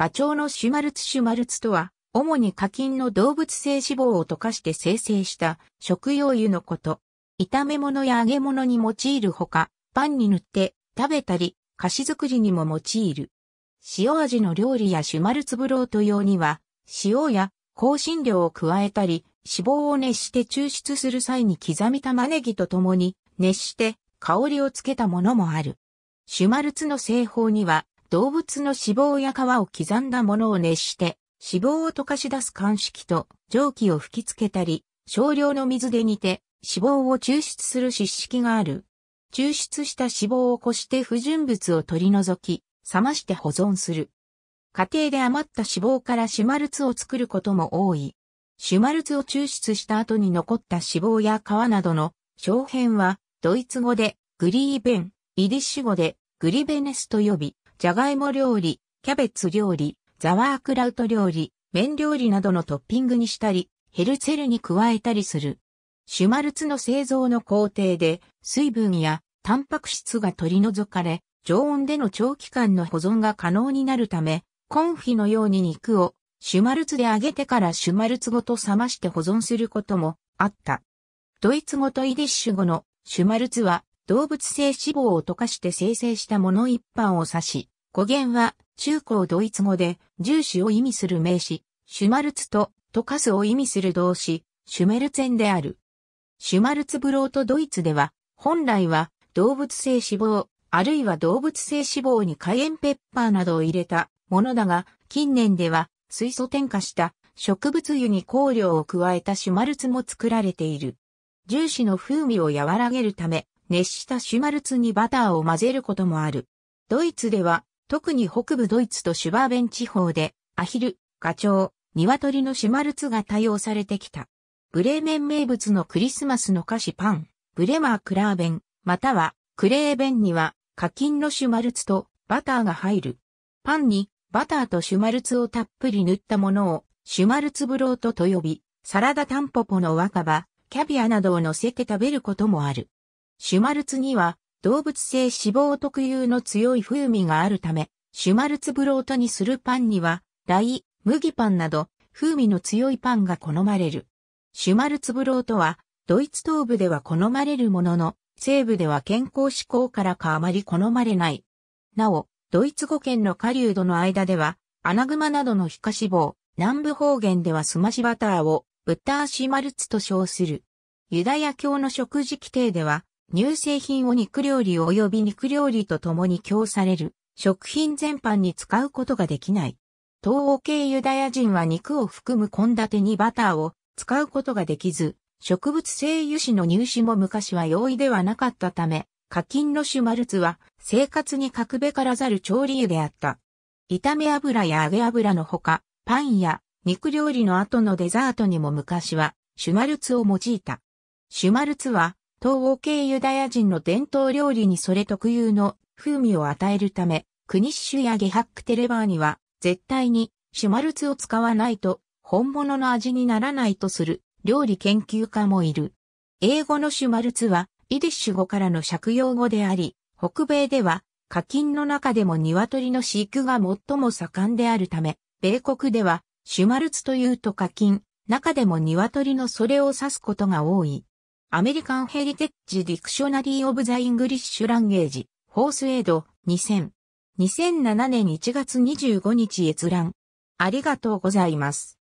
ガチョウのシュマルツシュマルツとは、主に課金の動物性脂肪を溶かして生成した食用油のこと。炒め物や揚げ物に用いるほか、パンに塗って食べたり、菓子作りにも用いる。塩味の料理やシュマルツブロート用には、塩や香辛料を加えたり、脂肪を熱して抽出する際に刻み玉ねぎとともに熱して香りをつけたものもある。シュマルツの製法には動物の脂肪や皮を刻んだものを熱して、脂肪を溶かし出す乾式と蒸気を吹きつけたり、少量の水で煮て脂肪を抽出する湿式がある。抽出した脂肪をこして不純物を取り除き、冷まして保存する。家庭で余った脂肪からシュマルツを作ることも多い。シュマルツを抽出した後に残った脂肪や皮などの小片は、ドイツ語でグリーベン、イディッシュ語でグリベネスと呼び、じゃがいも料理、キャベツ料理、ザワークラウト料理、麺料理などのトッピングにしたり、ヘルツェルに加えたりする。シュマルツの製造の工程で、水分やタンパク質が取り除かれ、常温での長期間の保存が可能になるため、コンフィのように肉をシュマルツで揚げてからシュマルツごと冷まして保存することもあった。ドイツ語とイディッシュ語のシュマルツは動物性脂肪を溶かして生成したもの一般を指し、語源は中高ドイツ語で、重視を意味する名詞、シュマルツと溶かすを意味する動詞、シュメルツェンである。シュマルツブロートドイツでは、本来は動物性脂肪、あるいは動物性脂肪にカイエンペッパーなどを入れたものだが、近年では水素添加した植物油に香料を加えたシュマルツも作られている。重視の風味を和らげるため、熱したシュマルツにバターを混ぜることもある。ドイツでは、特に北部ドイツとシュバーベン地方で、アヒル、ガチョウ、鶏のシュマルツが多用されてきた。ブレーメン名物のクリスマスの菓子パン、ブレマークラーベン、またはクレーベンには課金のシュマルツとバターが入る。パンにバターとシュマルツをたっぷり塗ったものをシュマルツブロートと呼び、サラダタンポポの若葉、キャビアなどを乗せて食べることもある。シュマルツには動物性脂肪特有の強い風味があるため、シュマルツブロートにするパンには、ライ、麦パンなど、風味の強いパンが好まれる。シュマルツブロートは、ドイツ東部では好まれるものの、西部では健康志向からかあまり好まれない。なお、ドイツ語圏の下流度の間では、アナグマなどの皮下脂肪、南部方言ではすましバターを、ブッターシュマルツと称する。ユダヤ教の食事規定では、乳製品を肉料理及び肉料理と共に供される食品全般に使うことができない。東欧系ユダヤ人は肉を含む献立にバターを使うことができず、植物性油脂の入手も昔は容易ではなかったため、課金のシュマルツは生活に格べからざる調理油であった。炒め油や揚げ油のほか、パンや肉料理の後のデザートにも昔はシュマルツを用いた。シュマルツは東欧系ユダヤ人の伝統料理にそれ特有の風味を与えるため、クニッシュやゲハックテレバーには、絶対にシュマルツを使わないと、本物の味にならないとする料理研究家もいる。英語のシュマルツは、イディッシュ語からの借用語であり、北米では、課金の中でも鶏の飼育が最も盛んであるため、米国では、シュマルツというと課金、中でも鶏のそれを指すことが多い。アメリカンヘリテッジ・ディクショナリー・オブ・ザ・イングリッシュ・ランゲージ、ホースエイド、2000。2007年1月25日閲覧。ありがとうございます。